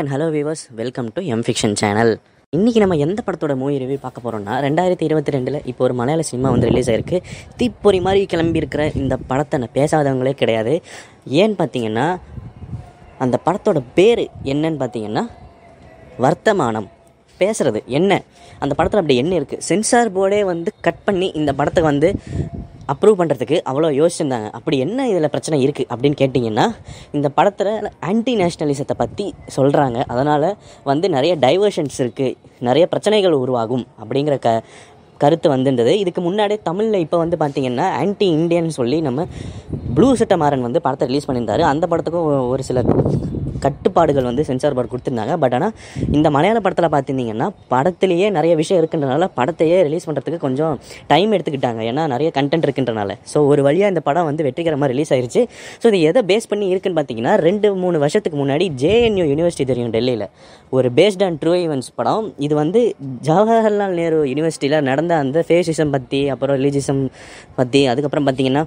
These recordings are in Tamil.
and hello viewers welcome to M fiction channel இன்றைக்கி நம்ம எந்த படத்தோட மூவி ரிவ்யூ பார்க்க போகிறோம்னா ரெண்டாயிரத்தி இருபத்தி ரெண்டில் இப்போ ஒரு மலையாள சினிமா வந்து ரிலீஸ் ஆயிருக்கு தீப்பொறி மாதிரி கிளம்பியிருக்கிற இந்த படத்தை நான் பேசாதவங்களே கிடையாது ஏன்னு பார்த்தீங்கன்னா அந்த படத்தோட பேர் என்னன்னு பார்த்தீங்கன்னா வர்த்தமானம் பேசுகிறது என்ன அந்த படத்தில் அப்படி என்ன இருக்குது சென்சார் போர்டே வந்து கட் பண்ணி இந்த படத்தை வந்து அப்ரூவ் பண்ணுறதுக்கு அவ்வளோ யோசிச்சிருந்தாங்க அப்படி என்ன இதில் பிரச்சனை இருக்குது அப்படின்னு கேட்டிங்கன்னா இந்த படத்தில் ஆன்டி நேஷ்னலிசத்தை பற்றி சொல்கிறாங்க அதனால் வந்து நிறைய டைவர்ஷன்ஸ் இருக்குது நிறைய பிரச்சனைகள் உருவாகும் அப்படிங்கிற க கருத்து வந்திருந்தது இதுக்கு முன்னாடி தமிழில் இப்போ வந்து பார்த்திங்கன்னா ஆன்டி இண்டியன் சொல்லி நம்ம ப்ளூ சட்டமாறன் வந்து படத்தை ரிலீஸ் பண்ணியிருந்தாரு அந்த படத்துக்கும் ஒரு சில கட்டுப்பாடுகள் வந்து சென்சார் பார்ட் கொடுத்துருந்தாங்க பட் ஆனால் இந்த மலையாள படத்தில் பார்த்துருந்தீங்கன்னா படத்துலேயே நிறைய விஷயம் இருக்கின்றனால படத்தையே ரிலீஸ் பண்ணுறதுக்கு கொஞ்சம் டைம் எடுத்துக்கிட்டாங்க ஏன்னா நிறைய கண்டென்ட் இருக்கின்றனால ஸோ ஒரு வழியாக இந்த படம் வந்து வெற்றிகரமாக ரிலீஸ் ஆயிருச்சு ஸோ இது எதை பேஸ் பண்ணி இருக்குன்னு பார்த்தீங்கன்னா ரெண்டு மூணு வருஷத்துக்கு முன்னாடி ஜேஎன்யூ யூனிவர்சிட்டி தெரியும் டெல்லியில் ஒரு பேஸ்ட் ஆன் ட்ரூ ஈவென்ட்ஸ் படம் இது வந்து ஜவஹர்லால் நேரு யூனிவர்சிட்டியில் நடந்த நடந்த அந்த ஃபேஷிசம் பற்றி அப்புறம் ரிலீஜியசம் பற்றி அதுக்கப்புறம் பார்த்தீங்கன்னா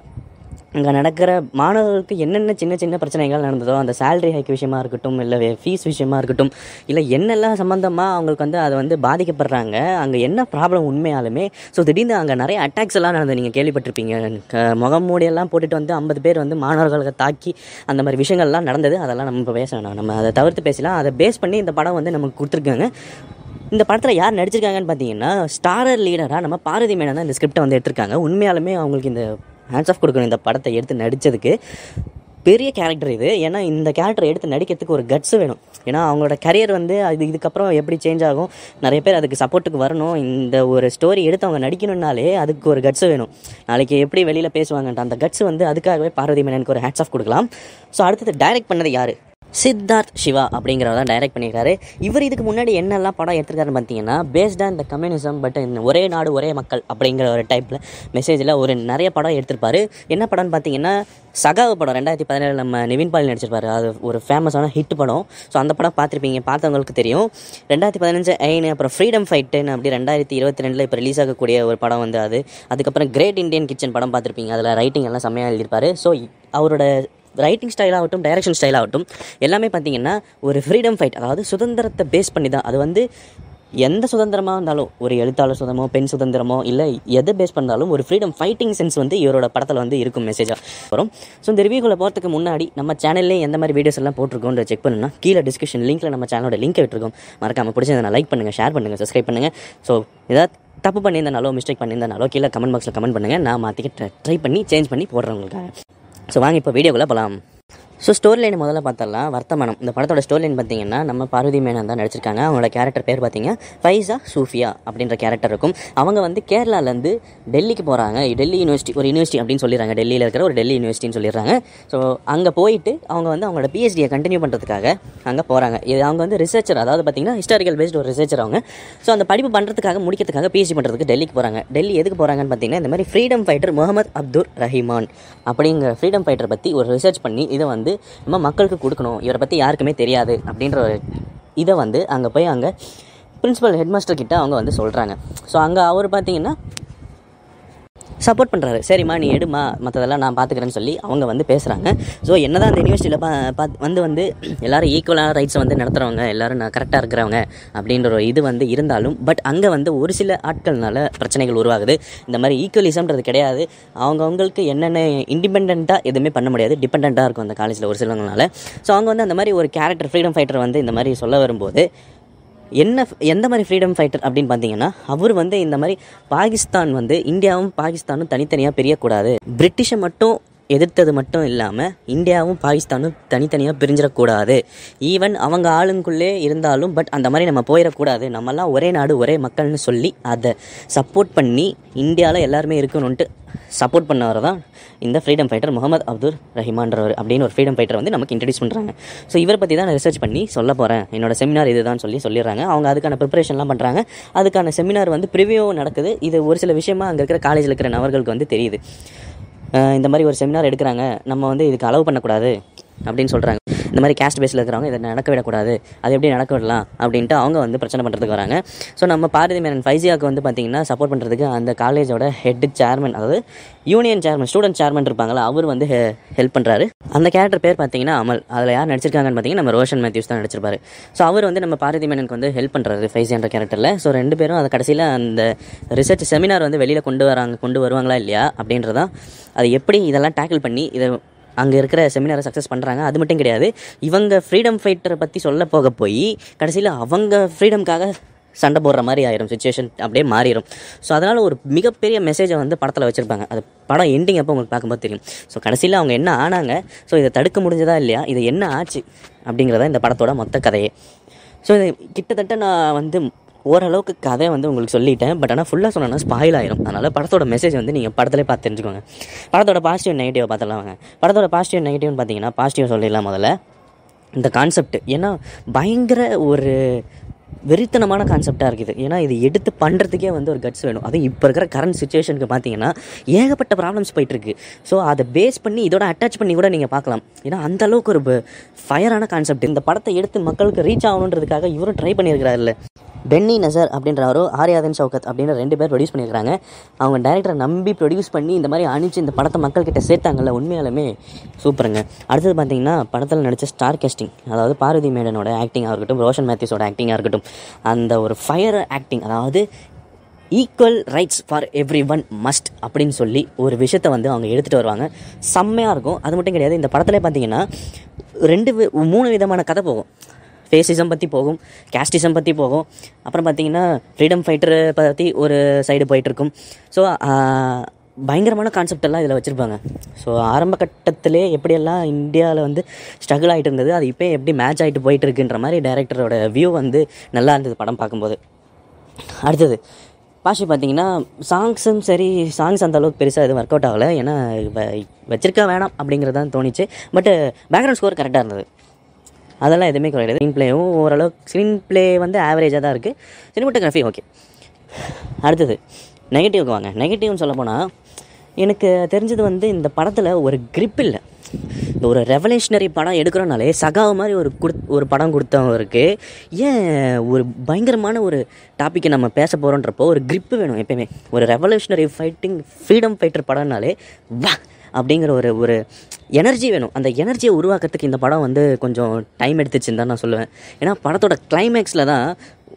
அங்கே நடக்கிற மாணவர்களுக்கு என்னென்ன சின்ன சின்ன பிரச்சனைகள் நடந்ததோ அந்த சேலரி ஹைக் விஷயமா இருக்கட்டும் இல்லை ஃபீஸ் விஷயமா இருக்கட்டும் இல்லை என்னெல்லாம் சம்மந்தமாக அவங்களுக்கு வந்து அதை வந்து பாதிக்கப்படுறாங்க அங்கே என்ன ப்ராப்ளம் உண்மையாலுமே ஸோ திடீர்னு அங்கே நிறைய அட்டாக்ஸ் எல்லாம் நடந்தது நீங்கள் கேள்விப்பட்டிருப்பீங்க முகம் மூடியெல்லாம் போட்டுட்டு வந்து ஐம்பது பேர் வந்து மாணவர்களை தாக்கி அந்த மாதிரி விஷயங்கள்லாம் நடந்தது அதெல்லாம் நம்ம இப்போ பேச வேணாம் நம்ம அதை தவிர்த்து பேசலாம் அதை பேஸ் பண்ணி இந்த படம் வந்து நமக்கு கொடுத்துருக்காங்க இந்த படத்தில் யார் நடிச்சிருக்காங்கன்னு பார்த்தீங்கன்னா ஸ்டாரர் லீடராக நம்ம பாரதி மேனன் தான் இந்த ஸ்கிரிப்டை வந்து எடுத்திருக்காங்க உண்மையாலுமே அவங்களுக்கு இந்த ஹேண்ட்ஸ் ஆஃப் கொடுக்கணும் இந்த படத்தை எடுத்து நடித்ததுக்கு பெரிய கேரக்டர் இது ஏன்னா இந்த கேரக்டர் எடுத்து நடிக்கிறதுக்கு ஒரு கட்ஸ் வேணும் ஏன்னா அவங்களோட கரியர் வந்து அது இதுக்கப்புறம் எப்படி சேஞ்ச் ஆகும் நிறைய பேர் அதுக்கு சப்போர்ட்டுக்கு வரணும் இந்த ஒரு ஸ்டோரி எடுத்து அவங்க நடிக்கணும்னாலே அதுக்கு ஒரு கட்ஸ் வேணும் நாளைக்கு எப்படி வெளியில் பேசுவாங்கன்ற அந்த கட்ஸ் வந்து அதுக்காகவே பார்வதி மேனனுக்கு ஒரு ஹேட்ஸ் ஆஃப் கொடுக்கலாம் ஸோ அடுத்தது டைரக்ட் பண்ணது யார் சித்தார்த் சிவா அப்படிங்கிறவர் தான் டைரக்ட் பண்ணியிருக்காரு இவர் இதுக்கு முன்னாடி என்னெல்லாம் படம் எடுத்திருக்காருன்னு பார்த்தீங்கன்னா ஆன் த கம்யூனிசம் பட் இந்த ஒரே நாடு ஒரே மக்கள் அப்படிங்கிற ஒரு டைப்பில் மெசேஜில் ஒரு நிறைய படம் எடுத்திருப்பார் என்ன படம்னு பார்த்தீங்கன்னா சகாவு படம் ரெண்டாயிரத்தி பதினேழு நம்ம நிவின் பாலி நடிச்சிருப்பாரு அது ஒரு ஃபேமஸான ஹிட் படம் ஸோ அந்த படம் பார்த்துருப்பீங்க பார்த்தவங்களுக்கு தெரியும் ரெண்டாயிரத்தி பதினஞ்சு ஐனு அப்புறம் ஃப்ரீடம் ஃபைட்டுன்னு அப்படி ரெண்டாயிரத்தி இருபத்தி ரெண்டில் இப்போ ரிலீஸ் ஆகக்கூடிய ஒரு படம் வந்து அது அதுக்கப்புறம் கிரேட் இண்டியன் கிச்சன் படம் பார்த்துருப்பீங்க அதில் ரைட்டிங் எல்லாம் செம்மையாக எழுதியிருப்பார் ஸோ அவரோட ரைட்டிங் ஸ்டைலாகட்டும் டைரக்ஷன் ஸ்டைலாகட்டும் ஆகட்டும் எல்லாமே பார்த்திங்கன்னா ஒரு ஃப்ரீடம் ஃபைட் அதாவது சுதந்திரத்தை பேஸ் பண்ணி தான் அது வந்து எந்த சுதந்திரமாக இருந்தாலும் ஒரு எழுத்தாளர் சுதந்திரமோ பெண் சுதந்திரமோ இல்லை எதை பேஸ் பண்ணாலும் ஒரு ஃப்ரீடம் ஃபைட்டிங் சென்ஸ் வந்து இவரோட படத்தில் வந்து இருக்கும் மெசேஜாக வரும் ஸோ இந்த ரிவ்யூக்குள்ளே போகிறதுக்கு முன்னாடி நம்ம சேனல்லே எந்த மாதிரி வீடியோஸ் எல்லாம் போட்டிருக்கோன்ற செக் பண்ணுன்னா கீழே டிஸ்கிரிப்ஷன் லிங்க்கில் நம்ம சேனலோட லிங்க் விட்டுருக்கோம் மறக்காமல் அதை லைக் பண்ணுங்கள் ஷேர் பண்ணுங்கள் சப்ஸ்கிரைப் பண்ணுங்கள் ஸோ ஏதாவது தப்பு பண்ணியிருந்தனாலோ மிஸ்டேக் பண்ணியிருந்தனாலோ கீழே கமெண்ட் பாக்ஸில் கமெண்ட் பண்ணுங்கள் நான் மாற்றிக்க ட்ரை பண்ணி சேஞ்ச் பண்ணி போடுறவங்களுக்காக ஸோ வாங்க இப்போ வீடியோக்குள்ளே போகலாம் ஸோ ஸ்டோரி லைன் முதல்ல பார்த்துடலாம் வர்த்தமானம் இந்த படத்தோட ஸ்டோரி லைன் பார்த்தீங்கன்னா நம்ம பார்வதி மேனன் தான் நடிச்சிருக்காங்க அவங்களோட கேரக்டர் பேர் பார்த்திங்க ஃபைசா சூஃபியா அப்படின்ற கேரக்டர் இருக்கும் அவங்க வந்து கேரளாலேருந்து டெல்லிக்கு போகிறாங்க டெல்லி யூனிவர்சிட்டி ஒரு யூனிவர்சிட்டி அப்படின்னு சொல்லிடுறாங்க டெல்லியில் இருக்கிற ஒரு டெல்லி யூனிவர்சிட்டின்னு சொல்லிடுறாங்க ஸோ அங்கே போயிட்டு அவங்க வந்து அவங்களோட பிஹெச்டியை கண்டினியூ பண்ணுறதுக்காக அங்கே போகிறாங்க இது அவங்க வந்து ரிசர்ச்சர் அதாவது பார்த்தீங்கன்னா ஹிஸ்டாரிக்கல் பேஸ்ட் ஒரு ரிசர்ச்சர் அவங்க ஸோ அந்த படிப்பு பண்ணுறதுக்காக முடிக்கிறதுக்காக பிஹெச்டி பண்ணுறதுக்கு டெல்லிக்கு போகிறாங்க டெல்லி எதுக்கு போகிறாங்கன்னு பார்த்தீங்கன்னா இந்த மாதிரி ஃப்ரீடம் ஃபைட்டர் முகமது அப்துல் ரஹிமான் அப்படிங்கிற ஃப்ரீடம் ஃபைட்டர் பற்றி ஒரு ரிசர்ச் பண்ணி இதை வந்து வந்து நம்ம மக்களுக்கு கொடுக்கணும் இவரை பற்றி யாருக்குமே தெரியாது அப்படின்ற ஒரு இதை வந்து அங்கே போய் அங்கே பிரின்ஸிபல் ஹெட்மாஸ்டர் கிட்ட அவங்க வந்து சொல்கிறாங்க ஸோ அங்கே அவர் பார்த்தீங்கன்னா சப்போர்ட் பண்ணுறாரு சரிம்மா நீ எடுமா மற்றதெல்லாம் நான் பார்த்துக்கிறேன்னு சொல்லி அவங்க வந்து பேசுகிறாங்க ஸோ என்ன தான் அந்த யூனிவர்சிட்டியில் பா பார்த்து வந்து வந்து எல்லோரும் ஈக்குவலாக ரைட்ஸை வந்து நடத்துகிறவங்க எல்லோரும் நான் கரெக்டாக இருக்கிறவங்க அப்படின்ற ஒரு இது வந்து இருந்தாலும் பட் அங்கே வந்து ஒரு சில ஆட்கள்னால பிரச்சனைகள் உருவாகுது இந்த மாதிரி ஈக்குவலிசம்ன்றது கிடையாது அவங்கவுங்களுக்கு என்னென்ன இண்டிபெண்ட்டாக எதுவுமே பண்ண முடியாது டிபெண்ட்டாக இருக்கும் அந்த காலேஜில் ஒரு சிலவங்களால ஸோ அவங்க வந்து அந்த மாதிரி ஒரு கேரக்டர் ஃப்ரீடம் ஃபைட்டர் வந்து இந்த மாதிரி சொல்ல வரும்போது என்ன எந்த மாதிரி ஃப்ரீடம் ஃபைட்டர் அப்படின்னு பார்த்தீங்கன்னா அவர் வந்து இந்த மாதிரி பாகிஸ்தான் வந்து இந்தியாவும் பாகிஸ்தானும் தனித்தனியாக பிரியக்கூடாது பிரிட்டிஷை மட்டும் எதிர்த்தது மட்டும் இல்லாமல் இந்தியாவும் பாகிஸ்தானும் தனித்தனியாக பிரிஞ்சிடக்கூடாது ஈவன் அவங்க ஆளுங்குள்ளே இருந்தாலும் பட் அந்த மாதிரி நம்ம போயிடக்கூடாது நம்மலாம் ஒரே நாடு ஒரே மக்கள்னு சொல்லி அதை சப்போர்ட் பண்ணி இந்தியாவில் எல்லாருமே இருக்கணும்ன்ட்டு சப்போர்ட் பண்ணவர் தான் இந்த ஃப்ரீடம் ஃபைட்டர் முகமது அப்துல் ரஹிமான்றவர் அப்படின்னு ஒரு ஃப்ரீடம் ஃபைட்டர் வந்து நமக்கு இன்ட்ரடியூஸ் பண்ணுறாங்க ஸோ இவரை பற்றி தான் நான் ரிசர்ச் பண்ணி சொல்ல போகிறேன் என்னோடய செமினார் இதுதான் சொல்லி சொல்லிடுறாங்க அவங்க அதுக்கான ப்ரிப்பரேஷன்லாம் பண்ணுறாங்க அதுக்கான செமினார் வந்து ப்ரிவியூவும் நடக்குது இது ஒரு சில விஷயமா அங்கே இருக்கிற காலேஜில் இருக்கிற நபர்களுக்கு வந்து தெரியுது இந்த மாதிரி ஒரு செமினார் எடுக்கிறாங்க நம்ம வந்து இதுக்கு அளவு பண்ணக்கூடாது அப்படின்னு சொல்கிறாங்க இந்த மாதிரி கேஸ்ட் பேஸில் இருக்கிறவங்க இதை நடக்க விடக்கூடாது அது எப்படி நடக்க விடலாம் அப்படின்ட்டு அவங்க வந்து பிரச்சனை பண்ணுறதுக்கு வராங்க ஸோ நம்ம பாரதி மேனன் ஃபைசியாவுக்கு வந்து பார்த்திங்கன்னா சப்போர்ட் பண்ணுறதுக்கு அந்த காலேஜோட ஹெட் சேர்மன் அதாவது யூனியன் சேர்மன் ஸ்டூடெண்ட் சேர்மன் இருப்பாங்களா அவர் வந்து ஹெல்ப் பண்ணுறாரு அந்த கேரக்டர் பேர் பார்த்தீங்கன்னா அமல் அதில் யார் நடிச்சிருக்காங்கன்னு பார்த்தீங்கன்னா நம்ம ரோஷன் மேத்யூஸ் தான் நடிச்சிருப்பாரு ஸோ அவர் வந்து நம்ம பாரதி மேனனுக்கு வந்து ஹெல்ப் பண்ணுறாரு ஃபைசியான்ற கேரக்டரில் ஸோ ரெண்டு பேரும் அதை கடைசியில் அந்த ரிசர்ச் செமினார் வந்து வெளியில் கொண்டு வராங்க கொண்டு வருவாங்களா இல்லையா அப்படின்றதான் அதை எப்படி இதெல்லாம் டேக்கிள் பண்ணி இதை அங்கே இருக்கிற செமினாரை சக்ஸஸ் பண்ணுறாங்க அது மட்டும் கிடையாது இவங்க ஃப்ரீடம் ஃபைட்டரை பற்றி சொல்ல போக போய் கடைசியில் அவங்க ஃப்ரீடம்காக சண்டை போடுற மாதிரி ஆயிரும் சுச்சுவேஷன் அப்படியே மாறிடும் ஸோ அதனால் ஒரு மிகப்பெரிய மெசேஜை வந்து படத்தில் வச்சுருப்பாங்க அது படம் எண்டிங் அப்போ உங்களுக்கு பார்க்கும்போது தெரியும் ஸோ கடைசியில் அவங்க என்ன ஆனாங்க ஸோ இதை தடுக்க முடிஞ்சதா இல்லையா இது என்ன ஆச்சு அப்படிங்கிறத இந்த படத்தோட மொத்த கதையே ஸோ இது கிட்டத்தட்ட நான் வந்து ஓரளவுக்கு கதை வந்து உங்களுக்கு சொல்லிட்டேன் பட் ஆனால் ஃபுல்லாக சொன்னால் ஸ்பாயில் ஆயிரும் அதனால் படத்தோட மெசேஜ் வந்து நீங்கள் படத்திலே பார்த்து தெரிஞ்சுக்கோங்க படத்தோட பாசிட்டிவ் நெகட்டிவ் பார்த்துலாம் வாங்க படத்தோட பாசிட்டிவ் நெகட்டிவ்னு பார்த்தீங்கன்னா பாசிட்டிவ் சொல்லிடலாம் முதல்ல இந்த கான்செப்ட் ஏன்னா பயங்கர ஒரு வெறித்தனமான கான்செப்டாக இருக்குது ஏன்னா இது எடுத்து பண்ணுறதுக்கே வந்து ஒரு கட்ஸ் வேணும் அதுவும் இப்போ இருக்கிற கரண்ட் சுச்சுவேஷனுக்கு பார்த்தீங்கன்னா ஏகப்பட்ட ப்ராப்ளம்ஸ் போயிட்டுருக்கு ஸோ அதை பேஸ் பண்ணி இதோட அட்டாச் பண்ணி கூட நீங்கள் பார்க்கலாம் ஏன்னா அந்த அளவுக்கு ஒரு ஃபயரான கான்செப்ட் இந்த படத்தை எடுத்து மக்களுக்கு ரீச் ஆகணுன்றதுக்காக இவரும் ட்ரை பண்ணியிருக்கிறாருல்ல பென்னி நசர் அப்படின்றவரு ஆரியாதன் சௌகத் அப்படின்ற ரெண்டு பேர் ப்ரொடியூஸ் பண்ணியிருக்காங்க அவங்க டேரக்டரை நம்பி ப்ரொடியூஸ் பண்ணி இந்த மாதிரி அணிச்சு இந்த படத்தை மக்கள்கிட்ட சேர்த்தாங்கல்ல உண்மையாலுமே சூப்பருங்க அடுத்தது பார்த்தீங்கன்னா படத்தில் நடித்த ஸ்டார் கேஸ்டிங் அதாவது பார்வதி மேடனோட ஆக்டிங்காக இருக்கட்டும் ரோஷன் மேத்யூஸோட ஆக்டிங்காக இருக்கட்டும் அந்த ஒரு ஃபயர் ஆக்டிங் அதாவது equal rights for everyone must அப்படின்னு சொல்லி ஒரு விஷயத்தை வந்து அவங்க எடுத்துகிட்டு வருவாங்க செம்மையாக இருக்கும் அது மட்டும் கிடையாது இந்த படத்தில் பார்த்தீங்கன்னா ரெண்டு மூணு விதமான கதை போகும் ஃபேஸிசம் பற்றி போகும் கேஸ்டிசம் பற்றி போகும் அப்புறம் பார்த்திங்கன்னா ஃப்ரீடம் ஃபைட்டரை பற்றி ஒரு சைடு போயிட்டுருக்கும் ஸோ பயங்கரமான கான்செப்டெல்லாம் இதில் வச்சுருப்பாங்க ஸோ ஆரம்ப கட்டத்திலே எப்படியெல்லாம் இந்தியாவில் வந்து ஸ்ட்ரகிள் ஆகிட்டு இருந்தது அது இப்போ எப்படி மேட்ச் ஆகிட்டு போயிட்டு இருக்குன்ற மாதிரி டேரக்டரோட வியூ வந்து நல்லா இருந்தது படம் பார்க்கும்போது அடுத்தது பாஷி பார்த்தீங்கன்னா சாங்ஸும் சரி சாங்ஸ் அந்த அளவுக்கு பெருசாக எதுவும் ஒர்க் அவுட் ஆகலை ஏன்னா வச்சிருக்க வேணாம் அப்படிங்கிறதான் தோணிச்சு பட் பேக்ரவுண்ட் ஸ்கோர் கரெக்டாக இருந்தது அதெல்லாம் எதுவுமே கிடையாது ஸ்க்ரீன் பிளேயும் ஓரளவுக்கு ஸ்க்ரீன் பிளே வந்து ஆவரேஜாக தான் இருக்குது சினிமோட்டோகிராஃபி ஓகே அடுத்தது நெகட்டிவ்க்கு வாங்க நெகட்டிவ்னு சொல்லப்போனால் எனக்கு தெரிஞ்சது வந்து இந்த படத்தில் ஒரு கிரிப் இல்லை இந்த ஒரு ரெவலேஷனரி படம் எடுக்கிறோனாலே சகாவ மாதிரி ஒரு கொடு ஒரு படம் கொடுத்தவருக்கு ஏன் ஒரு பயங்கரமான ஒரு டாப்பிக்கை நம்ம பேச போகிறோன்றப்போ ஒரு கிரிப்பு வேணும் எப்பயுமே ஒரு ரெவல்யூஷனரி ஃபைட்டிங் ஃப்ரீடம் ஃபைட்டர் படம்னாலே வா அப்படிங்கிற ஒரு ஒரு எனர்ஜி வேணும் அந்த எனர்ஜியை உருவாக்கிறதுக்கு இந்த படம் வந்து கொஞ்சம் டைம் எடுத்துச்சுன்னு தான் நான் சொல்லுவேன் ஏன்னா படத்தோட கிளைமேக்ஸில் தான்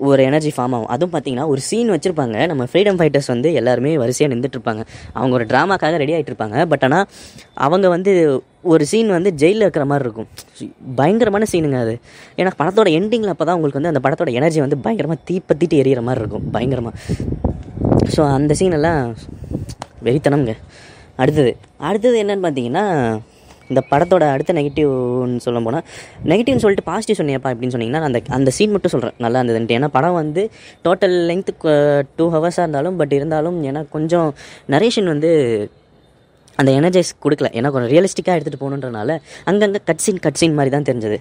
ஒரு எனர்ஜி ஃபார்ம் ஆகும் அதுவும் பார்த்தீங்கன்னா ஒரு சீன் வச்சுருப்பாங்க நம்ம ஃப்ரீடம் ஃபைட்டர்ஸ் வந்து எல்லாருமே வரிசையாக நின்றுட்டுருப்பாங்க அவங்க ஒரு ட்ராமாக்காக ரெடி ஆகிட்டு இருப்பாங்க பட் ஆனால் அவங்க வந்து ஒரு சீன் வந்து ஜெயிலில் இருக்கிற மாதிரி இருக்கும் பயங்கரமான சீனுங்க அது ஏன்னா படத்தோட எண்டிங்கில் அப்போ தான் உங்களுக்கு வந்து அந்த படத்தோட எனர்ஜி வந்து பயங்கரமாக தீப்பத்திட்டு எரியிற மாதிரி இருக்கும் பயங்கரமாக ஸோ அந்த சீனெல்லாம் வெறித்தனம்ங்க அடுத்தது அடுத்தது என்னென்னு பார்த்தீங்கன்னா இந்த படத்தோட அடுத்த நெகட்டிவ்னு சொல்ல போனால் நெகட்டிவ்னு சொல்லிட்டு பாசிட்டிவ் சொன்னியப்பா அப்படின்னு சொன்னீங்கன்னா அந்த அந்த சீன் மட்டும் சொல்கிறேன் நல்லா இருந்ததுன்ட்டு ஏன்னா படம் வந்து டோட்டல் லென்த்து டூ ஹவர்ஸாக இருந்தாலும் பட் இருந்தாலும் ஏன்னா கொஞ்சம் நரேஷன் வந்து அந்த எனர்ஜைஸ் கொடுக்கல ஏன்னா கொஞ்சம் ரியலிஸ்டிக்காக எடுத்துகிட்டு போகணுன்றனால அங்கங்கே கட்சின் கட்சின் மாதிரி தான் தெரிஞ்சது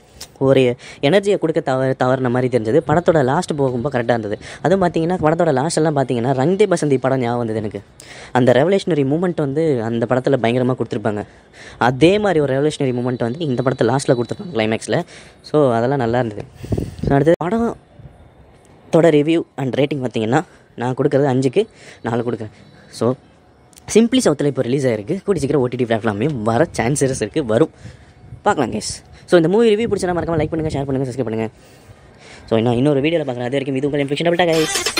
ஒரு எனர்ஜியை கொடுக்க தவறு தவறின மாதிரி தெரிஞ்சது படத்தோட லாஸ்ட் போகும்போது கரெக்டாக இருந்தது அதுவும் பார்த்தீங்கன்னா படத்தோட லாஸ்ட்டெல்லாம் பார்த்தீங்கன்னா ரங்கே பசந்தி படம் ஞாபகம் வந்தது எனக்கு அந்த ரெவலேஷனரி மூமெண்ட் வந்து அந்த படத்தில் பயங்கரமாக கொடுத்துருப்பாங்க அதே மாதிரி ஒரு ரெவலேஷனரி மூமெண்ட் வந்து இந்த படத்தை லாஸ்ட்டில் கொடுத்துருப்பாங்க கிளைமேக்ஸில் ஸோ அதெல்லாம் நல்லா இருந்தது அடுத்தது படத்தோட ரிவ்யூ அண்ட் ரேட்டிங் பார்த்தீங்கன்னா நான் கொடுக்குறது அஞ்சுக்கு நாலு கொடுக்குறேன் ஸோ சிம்பிளி சவுத்தில் இப்போ ரிலீஸ் ஆகிருக்கு கூடி சீக்கிரம் ஓடிடி பிளாட்ஃபார்மே வர சான்சஸ் இருக்குது வரும் பார்க்கலாம் கேஸ் ஸோ இந்த மூவி ரிவ்யூ பிடிச்சா மறக்காமல் லைக் பண்ணுங்கள் ஷேர் பண்ணுங்கள் சப்ஸ்கிரைப் பண்ணுங்கள் ஸோ இன்னும் இன்னொரு வீடியோவில் பார்க்குறேன் அது வரைக்கும் இது உங்களுக்கு இன்ஃபெக்ஷன்